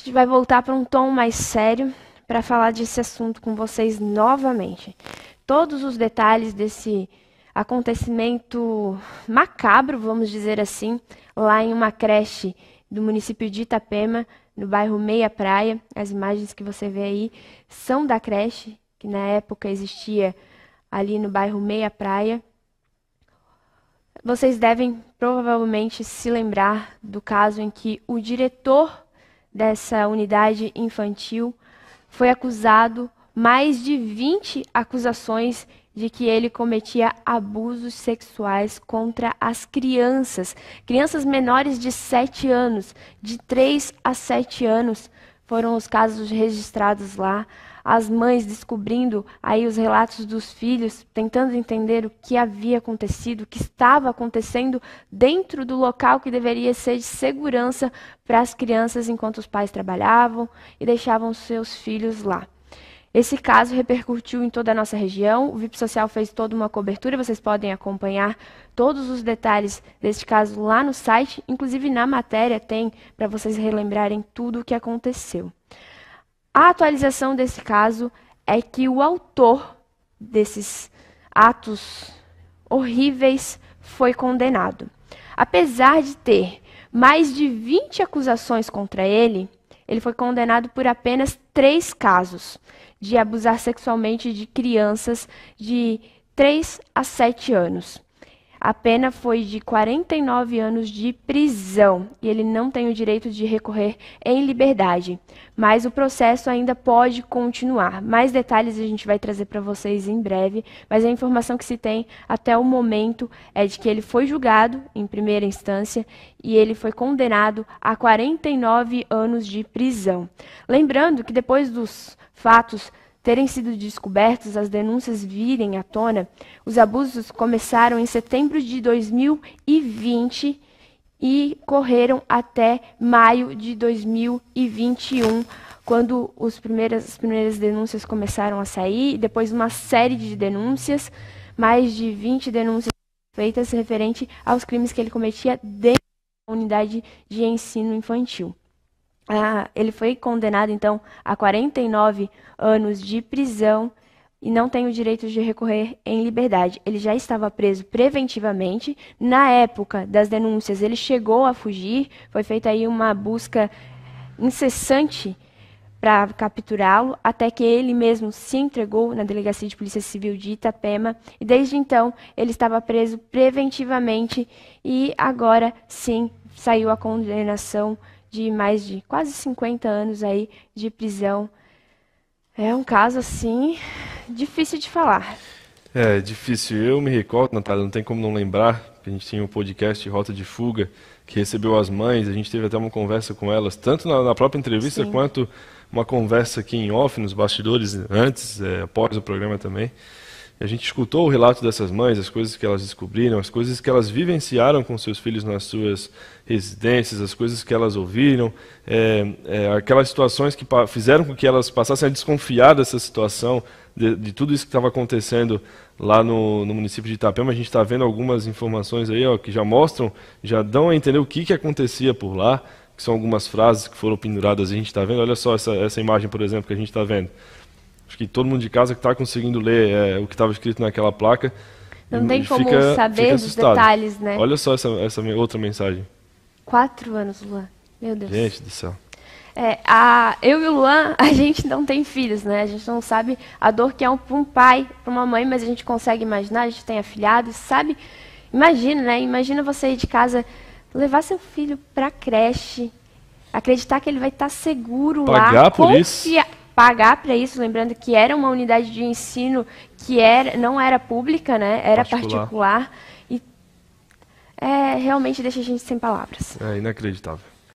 A gente vai voltar para um tom mais sério para falar desse assunto com vocês novamente. Todos os detalhes desse acontecimento macabro, vamos dizer assim, lá em uma creche do município de Itapema, no bairro Meia Praia. As imagens que você vê aí são da creche, que na época existia ali no bairro Meia Praia. Vocês devem provavelmente se lembrar do caso em que o diretor dessa unidade infantil, foi acusado mais de 20 acusações de que ele cometia abusos sexuais contra as crianças. Crianças menores de 7 anos, de 3 a 7 anos, foram os casos registrados lá as mães descobrindo aí os relatos dos filhos, tentando entender o que havia acontecido, o que estava acontecendo dentro do local que deveria ser de segurança para as crianças enquanto os pais trabalhavam e deixavam seus filhos lá. Esse caso repercutiu em toda a nossa região. O VIP Social fez toda uma cobertura. Vocês podem acompanhar todos os detalhes deste caso lá no site. Inclusive, na matéria tem para vocês relembrarem tudo o que aconteceu. A atualização desse caso é que o autor desses atos horríveis foi condenado. Apesar de ter mais de 20 acusações contra ele, ele foi condenado por apenas três casos de abusar sexualmente de crianças de 3 a 7 anos. A pena foi de 49 anos de prisão e ele não tem o direito de recorrer em liberdade. Mas o processo ainda pode continuar. Mais detalhes a gente vai trazer para vocês em breve, mas a informação que se tem até o momento é de que ele foi julgado em primeira instância e ele foi condenado a 49 anos de prisão. Lembrando que depois dos fatos terem sido descobertos, as denúncias virem à tona, os abusos começaram em setembro de 2020 e correram até maio de 2021, quando os primeiras, as primeiras denúncias começaram a sair, depois uma série de denúncias, mais de 20 denúncias feitas referente aos crimes que ele cometia dentro da unidade de ensino infantil ah, ele foi condenado, então, a 49 anos de prisão e não tem o direito de recorrer em liberdade. Ele já estava preso preventivamente. Na época das denúncias, ele chegou a fugir. Foi feita aí uma busca incessante para capturá-lo, até que ele mesmo se entregou na delegacia de polícia civil de Itapema. E desde então, ele estava preso preventivamente e agora sim saiu a condenação de mais de quase 50 anos aí de prisão. É um caso assim difícil de falar. É difícil. Eu me recordo, Natália, não tem como não lembrar. A gente tinha um podcast Rota de Fuga que recebeu as mães. A gente teve até uma conversa com elas, tanto na, na própria entrevista Sim. quanto uma conversa aqui em off, nos bastidores, antes, é, após o programa também a gente escutou o relato dessas mães, as coisas que elas descobriram, as coisas que elas vivenciaram com seus filhos nas suas residências, as coisas que elas ouviram, é, é, aquelas situações que fizeram com que elas passassem a desconfiar dessa situação, de, de tudo isso que estava acontecendo lá no, no, município de Itapema. A gente está vendo algumas informações aí ó, que já mostram, já dão a entender o que, que acontecia por lá, que são algumas frases que foram penduradas. A gente está vendo, olha só essa, essa imagem, por exemplo, que a gente está vendo acho que todo mundo de casa que está conseguindo ler é, o que estava escrito naquela placa. Não tem como fica, saber fica detalhes, né? Olha só essa, essa outra mensagem. Quatro anos, Luan. Meu Deus. Gente do céu. É, a, eu e o Luan, a gente não tem filhos, né? A gente não sabe a dor que é um, para um pai, para uma mãe, mas a gente consegue imaginar, a gente tem afilhados, sabe? Imagina, né? Imagina você ir de casa, levar seu filho para creche, acreditar que ele vai estar tá seguro Pagar lá. Pagar por confia... isso? pagar para isso, lembrando que era uma unidade de ensino que era, não era pública, né? era particular. particular e é, realmente deixa a gente sem palavras. É inacreditável.